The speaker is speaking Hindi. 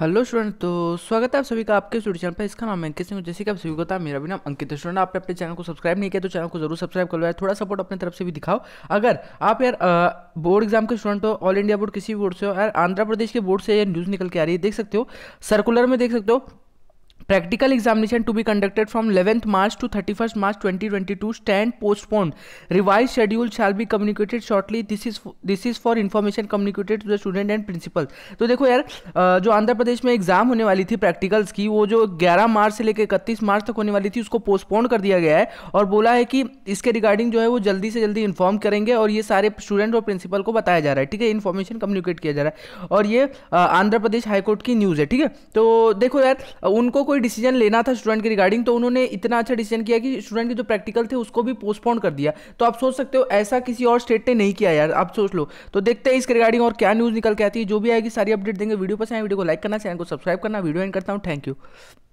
हेलो स्टूडेंट तो स्वागत है आप सभी का आपके स्टूडियो चैनल पर इसका नाम अंकित सिंह जैसे कि आप सभी को था मेरा भी नाम अंकित है स्टूडेंट आपने अपने चैनल को सब्सक्राइब नहीं किया तो चैनल को जरूर सब्सक्राइब कर लो यार थोड़ा सपोर्ट अपने तरफ से भी दिखाओ अगर आप यार बोर्ड एग्जाम के स्टूडेंट हो ऑल इंडिया बोर्ड किसी भी बोर्ड से हो यार आंध्र प्रदेश के बोर्ड से ये न्यूज़ निकल के आ रही है देख सकते हो सर्कुलर में देख सकते हो practical examination to be conducted from eleventh March to thirty first March twenty twenty two stand postpone revise schedule shall be communicated shortly this is this is for information communicated to the student and principal तो देखो यार जो आंध्र प्रदेश में एग्जाम होने वाली थी प्रैक्टिकल्स की वो जो ग्यारह मार्च से लेकर इकतीस मार्च तक होने वाली थी उसको पोस्टपोन कर दिया गया है और बोला है कि इसके रिगार्डिंग जो है वो जल्दी से जल्दी इन्फॉर्म करेंगे और ये सारे स्टूडेंट और प्रिंसिपल को बताया जा रहा है ठीक है इन्फॉर्मेशन कम्युनिकेट किया जा रहा है और ये आंध्र प्रदेश हाईकोर्ट की न्यूज़ है ठीक है तो देखो यार उनको कोई डिसीजन लेना था स्टूडेंट के रिगार्डिंग तो उन्होंने इतना अच्छा डिसीजन किया कि स्टूडेंट के जो प्रैक्टिकल थे उसको भी पोस्टपोन कर दिया तो आप सोच सकते हो ऐसा किसी और स्टेट ने नहीं किया यार आप सोच लो तो देखते हैं इसके रिगार्डिंग और क्या न्यूज़ निकल के आती है जो भी आएगी सारी अपडेट देंगे वीडियो पसंद आए वीडियो को लाइक करना चैनल को सब्सक्राइब करना वीडियो एंड करता हूँ थैंक यू